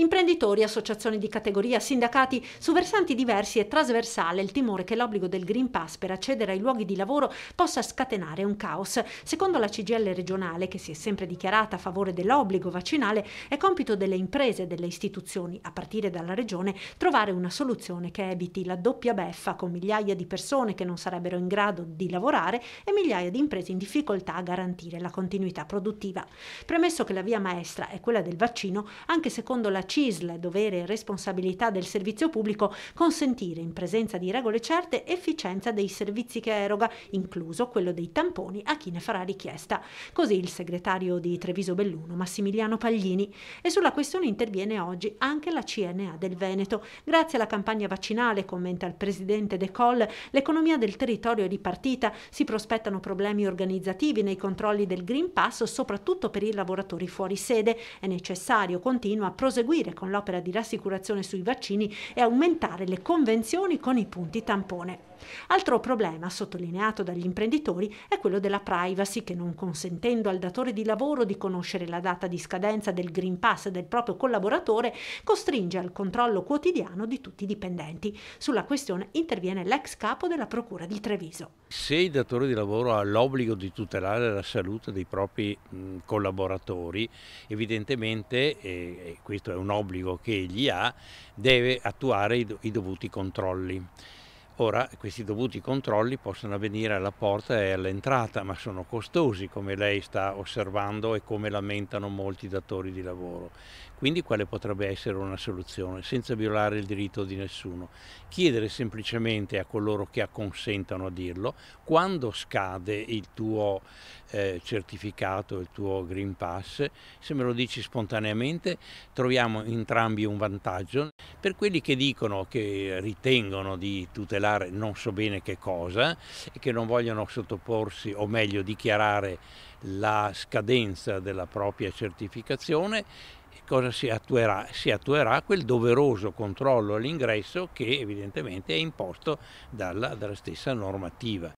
Imprenditori, associazioni di categoria, sindacati, su versanti diversi e trasversale il timore che l'obbligo del Green Pass per accedere ai luoghi di lavoro possa scatenare un caos. Secondo la CGL regionale, che si è sempre dichiarata a favore dell'obbligo vaccinale, è compito delle imprese e delle istituzioni, a partire dalla regione, trovare una soluzione che eviti la doppia beffa con migliaia di persone che non sarebbero in grado di lavorare e migliaia di imprese in difficoltà a garantire la continuità produttiva. Premesso che la via maestra è quella del vaccino, anche secondo la CISL, dovere e responsabilità del servizio pubblico, consentire in presenza di regole certe efficienza dei servizi che eroga, incluso quello dei tamponi a chi ne farà richiesta. Così il segretario di Treviso Belluno, Massimiliano Paglini. E sulla questione interviene oggi anche la CNA del Veneto. Grazie alla campagna vaccinale, commenta il presidente De Col, l'economia del territorio è ripartita, si prospettano problemi organizzativi nei controlli del Green Pass, soprattutto per i lavoratori fuori sede. È necessario, continua, proseguire contribuire con l'opera di rassicurazione sui vaccini e aumentare le convenzioni con i punti tampone. Altro problema sottolineato dagli imprenditori è quello della privacy che non consentendo al datore di lavoro di conoscere la data di scadenza del Green Pass del proprio collaboratore costringe al controllo quotidiano di tutti i dipendenti. Sulla questione interviene l'ex capo della Procura di Treviso. Se il datore di lavoro ha l'obbligo di tutelare la salute dei propri collaboratori, evidentemente, e questo è un obbligo che egli ha, deve attuare i dovuti controlli. Ora questi dovuti controlli possono avvenire alla porta e all'entrata, ma sono costosi come lei sta osservando e come lamentano molti datori di lavoro. Quindi quale potrebbe essere una soluzione senza violare il diritto di nessuno? Chiedere semplicemente a coloro che acconsentano a dirlo quando scade il tuo eh, certificato, il tuo Green Pass, se me lo dici spontaneamente troviamo entrambi un vantaggio. Per quelli che dicono che ritengono di tutelare dare non so bene che cosa e che non vogliono sottoporsi o meglio dichiarare la scadenza della propria certificazione cosa si attuerà? Si attuerà quel doveroso controllo all'ingresso che evidentemente è imposto dalla, dalla stessa normativa.